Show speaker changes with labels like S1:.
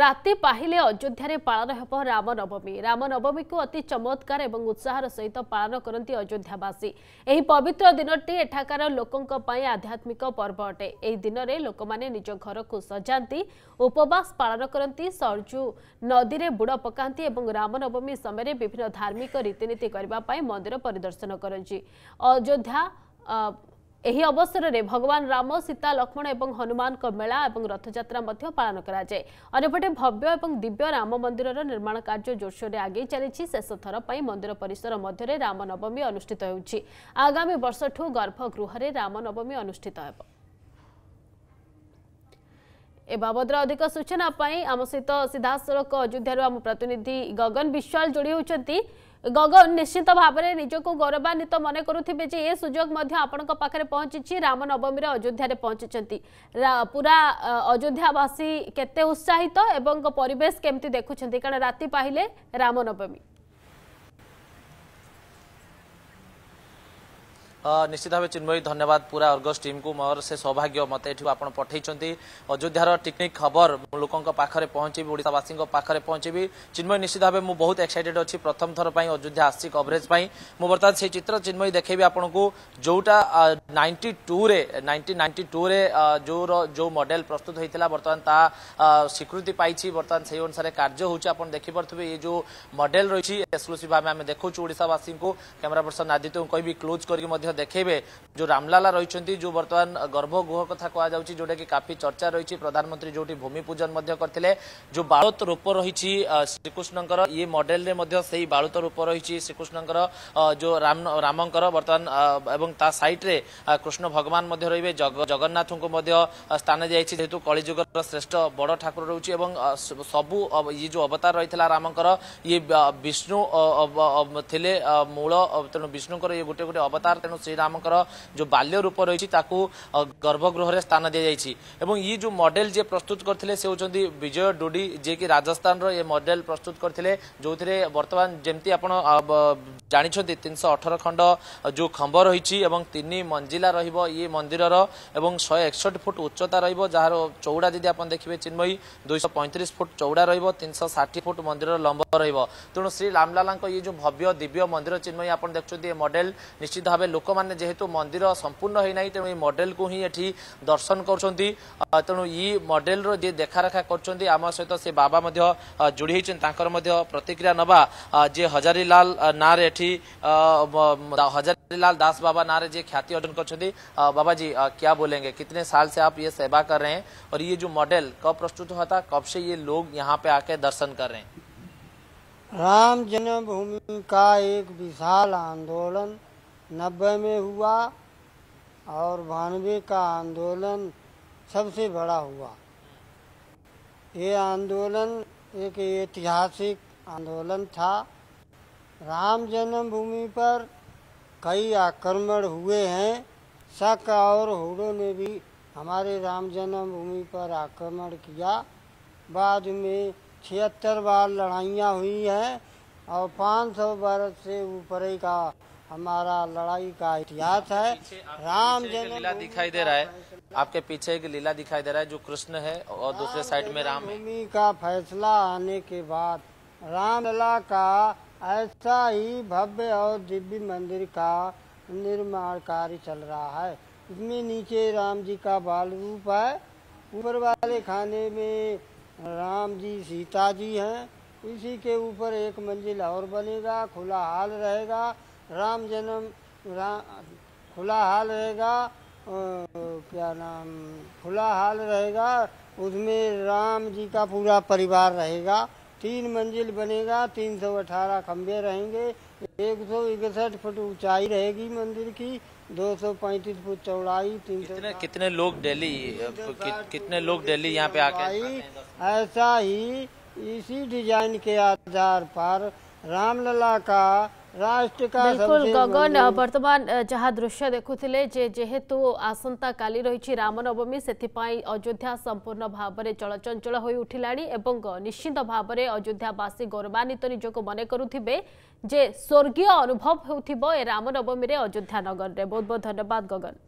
S1: ରାତି ପାହିଲେ ଅଯୋଧ୍ୟାରେ ପାଳନ ହେବ ରାମନବମୀ ରାମନବମୀକୁ ଅତି ଚମତ୍କାର ଏବଂ ଉତ୍ସାହର ସହିତ ପାଳନ କରନ୍ତି ଅଯୋଧ୍ୟାବାସୀ ଏହି ପବିତ୍ର ଦିନଟି ଏଠାକାର ଲୋକଙ୍କ ପାଇଁ ଆଧ୍ୟାତ୍ମିକ ପର୍ବ ଅଟେ ଏହି ଦିନରେ ଲୋକମାନେ ନିଜ ଘରକୁ ସଜାନ୍ତି ଉପବାସ ପାଳନ କରନ୍ତି ସର୍ଜୁ ନଦୀରେ ବୁଡ଼ ପକାନ୍ତି ଏବଂ ରାମନବମୀ ସମୟରେ ବିଭିନ୍ନ ଧାର୍ମିକ ରୀତିନୀତି କରିବା ପାଇଁ ମନ୍ଦିର ପରିଦର୍ଶନ କରନ୍ତି ଅଯୋଧ୍ୟା ଏହି ଅବସରରେ ଭଗବାନ ରାମ ସୀତା ଲକ୍ଷ୍ମଣ ଏବଂ ହନୁମାନଙ୍କ ମେଳା ଏବଂ ରଥଯାତ୍ରା ମଧ୍ୟ ପାଳନ କରାଯାଏ ଅନ୍ୟପଟେ ଭବ୍ୟ ଏବଂ ଦିବ୍ୟ ରାମ ମନ୍ଦିରର ନିର୍ମାଣ କାର୍ଯ୍ୟ ଜୋରସୋରରେ ଆଗେଇ ଚାଲିଛି ଶେଷ ଥର ପାଇଁ ମନ୍ଦିର ପରିସର ମଧ୍ୟରେ ରାମନବମୀ ଅନୁଷ୍ଠିତ ହେଉଛି ଆଗାମୀ ବର୍ଷଠୁ ଗର୍ଭଗୃହରେ ରାମନବମୀ ଅନୁଷ୍ଠିତ ହେବ এ বাবদর অধিক সূচনা পাই আম সহিত সিধাসলখ অযোধ্যার আম প্রতিনিধি গগন বিশ্বাল যোড়ি হচ্ছেন গগন নিশ্চিত ভাবে নিজকে গৌরবান্বিত মনে করুবে যে এ সুযোগ আপনার পাখে পৌঁছিছি রামনবমীর অযোধ্যায় পৌঁছিছেন পুরা অযোধ্যাবাসী কেতে উৎসাহিত এবং পরিবেশ কেমতি দেখুছেন কারণ রাতে পাইলে রামনবমী
S2: निश्चित भाव चिन्मयी धन्यवाद पूरा अर्गस टीम को मोर से सौभाग्य मत यू आप पठाई अयोध्यार टिकनिक खबर लोकों पाखे पहुंची ओडावासी पाखे पहुंची चिन्मयी निश्चित भाव मुझ बहुत एक्साइटेड अच्छी प्रथम थर पर अयोध्या आसी कवरेज पर मुझ बर्तमान से चित्र चिन्मयी देखे आपको जोटा ninety two ninety ninety two जो जो मडेल प्रस्तुत होता बर्तमान ता स्वीकृति पाई बर्तमान से अनुसार कार्य हूँ देखिपे ये जो मडेल रही एक्सक्लूसीव भाव में देखा ओडावासी को कैमेरा पर्सन आदित्य कह क्लोज कर দেখাইবে যে রামলালা রয়েছেন যে বর্তমান গর্ভগৃহ কথা কুযাচ্ছে যেটা কি কাফি চর্চা রয়েছে প্রধানমন্ত্রী যেটি ভূমি পূজন করলে যে বাড়ত রূপ রয়েছে শ্রীকৃষ্ণকর ইয়ে মডেল সেই বাড়ত রূপ রয়েছে শ্রীকৃষ্ণকর রাম রামঙ্কর বর্তমান এবং তা সাইডে কৃষ্ণ ভগবান রয়েবে জগন্নাথ স্থান দিয়েছে যেহেতু কলিযুগর শ্রেষ্ঠ বড় ঠাকুর রয়েছে এবং সবু ইয়ে যে অবতার রয়েছে রামঙ্কর ইয়ে বিষ্ণু লে মূল তেমন বিষ্ণুকর ইয়ে গোটে গোটে অবতার তেমন ଶ୍ରୀରାମଙ୍କର ଯେଉଁ ବାଲ୍ୟ ରୂପ ରହିଛି ତାକୁ ଗର୍ଭଗୃହରେ ସ୍ଥାନ ଦିଆଯାଇଛି ଏବଂ ଇଏ ଯେଉଁ ମଡେଲ ଯିଏ ପ୍ରସ୍ତୁତ କରିଥିଲେ ସେ ହେଉଛନ୍ତି ବିଜୟ ଡୁଡ଼ି ଯିଏକି ରାଜସ୍ଥାନର ଏ ମଡେଲ ପ୍ରସ୍ତୁତ କରିଥିଲେ ଯେଉଁଥିରେ ବର୍ତ୍ତମାନ ଯେମିତି ଆପଣ ଜାଣିଛନ୍ତି ତିନିଶହ ଅଠର ଖଣ୍ଡ ଯେଉଁ ଖମ୍ବ ରହିଛି ଏବଂ ତିନି ମଞ୍ଜିଲା ରହିବ ଇଏ ମନ୍ଦିରର ଏବଂ ଶହେ ଏକଷଠି ଫୁଟ ଉଚ୍ଚତା ରହିବ ଯାହାର ଚଉଡ଼ା ଯଦି ଆପଣ ଦେଖିବେ ଚିନ୍ମୟୀ ଦୁଇଶହ ପଇଁତିରିଶ ଫୁଟ ଚଉଡ଼ା ରହିବ ତିନିଶହ ଷାଠିଏ ଫୁଟ ମନ୍ଦିରର ଲମ୍ବ ରହିବ ତେଣୁ ଶ୍ରୀ ରାମଲାଲାଙ୍କ ଇଏ ଯେଉଁ ଭବ୍ୟ ଦିବ୍ୟ ମନ୍ଦିର ଚିନ୍ମୟୀ ଆପଣ ଦେଖୁଛନ୍ତି ଏ ମଡେଲ ନିଶ୍ଚିତ ଭାବେ ଲୋକ मैंने जेहेतु मंदिर संपूर्ण होना तेणु ये मडेल को ही दर्शन कर तेणु ये मडेल रे देखारेखा करम बाबा जोड़ी प्रतिक्रिया ना जे हजारीलाल ना हजारीलाल दास बाबा ना ख्याति अर्जन कर बाबा जी क्या बोलेंगे कितने साल से आप ये सेवा कर रहे हैं और ये जो मॉडल कब प्रस्तुत हुआ था कब से ये लोग यहाँ पे आके दर्शन कर रहे हैं
S3: राम जन्मभूमि का एक विशाल आंदोलन नब्बे में हुआ और बानवे का आंदोलन सबसे बड़ा हुआ ये आंदोलन एक ऐतिहासिक आंदोलन था राम जन्मभूमि पर कई आक्रमण हुए हैं शक और हुडो ने भी हमारे राम जन्मभूमि पर आक्रमण किया बाद में छिहत्तर बार लड़ाइयाँ हुई हैं और 500 वर्ष से ऊपर का हमारा लड़ाई का इतिहास है राम लीला
S2: दिखाई दे रहा है आपके पीछे एक लीला दिखाई दे रहा है जो कृष्ण है और दूसरे साइड में राम
S3: भूमि का फैसला आने के बाद रामलला का ऐसा ही भव्य और दिव्य मंदिर का निर्माण कार्य चल रहा है इसमें नीचे राम जी का बाल रूप है ऊपर वाले खाने में राम जी सीता जी हैं इसी के ऊपर एक मंजिल और बनेगा खुला हाल रहेगा राम जन्म राम खुला हाल रहेगा क्या नाम खुला हाल रहेगा उसमें राम जी का पूरा परिवार रहेगा तीन मंजिल बनेगा तीन सौ अठारह खम्भे रहेंगे एक सौ इकसठ फुट ऊंचाई रहेगी मंदिर की दो सौ पैंतीस फुट चौड़ाई तीन कितने
S2: कितने लोग डेली कि, कितने लोग डेली यहाँ पे
S3: आके ऐसा ही इसी डिजाइन के आधार पर रामलला का ବିଲକୁଲ ଗଗନ
S1: ବର୍ତ୍ତମାନ ଯାହା ଦୃଶ୍ୟ ଦେଖୁଥିଲେ ଯେ ଯେହେତୁ ଆସନ୍ତାକାଲି ରହିଛି ରାମନବମୀ ସେଥିପାଇଁ ଅଯୋଧ୍ୟା ସମ୍ପୂର୍ଣ୍ଣ ଭାବରେ ଚଳଚଞ୍ଚଳ ହୋଇ ଉଠିଲାଣି ଏବଂ ନିଶ୍ଚିତ ଭାବରେ ଅଯୋଧ୍ୟାବାସୀ ଗୌରବାନ୍ୱିତ ନିଜକୁ ମନେ କରୁଥିବେ ଯେ ସ୍ୱର୍ଗୀୟ ଅନୁଭବ ହେଉଥିବ ଏ ରାମନବମୀରେ ଅଯୋଧ୍ୟା ନଗରରେ ବହୁତ ବହୁତ ଧନ୍ୟବାଦ ଗଗନ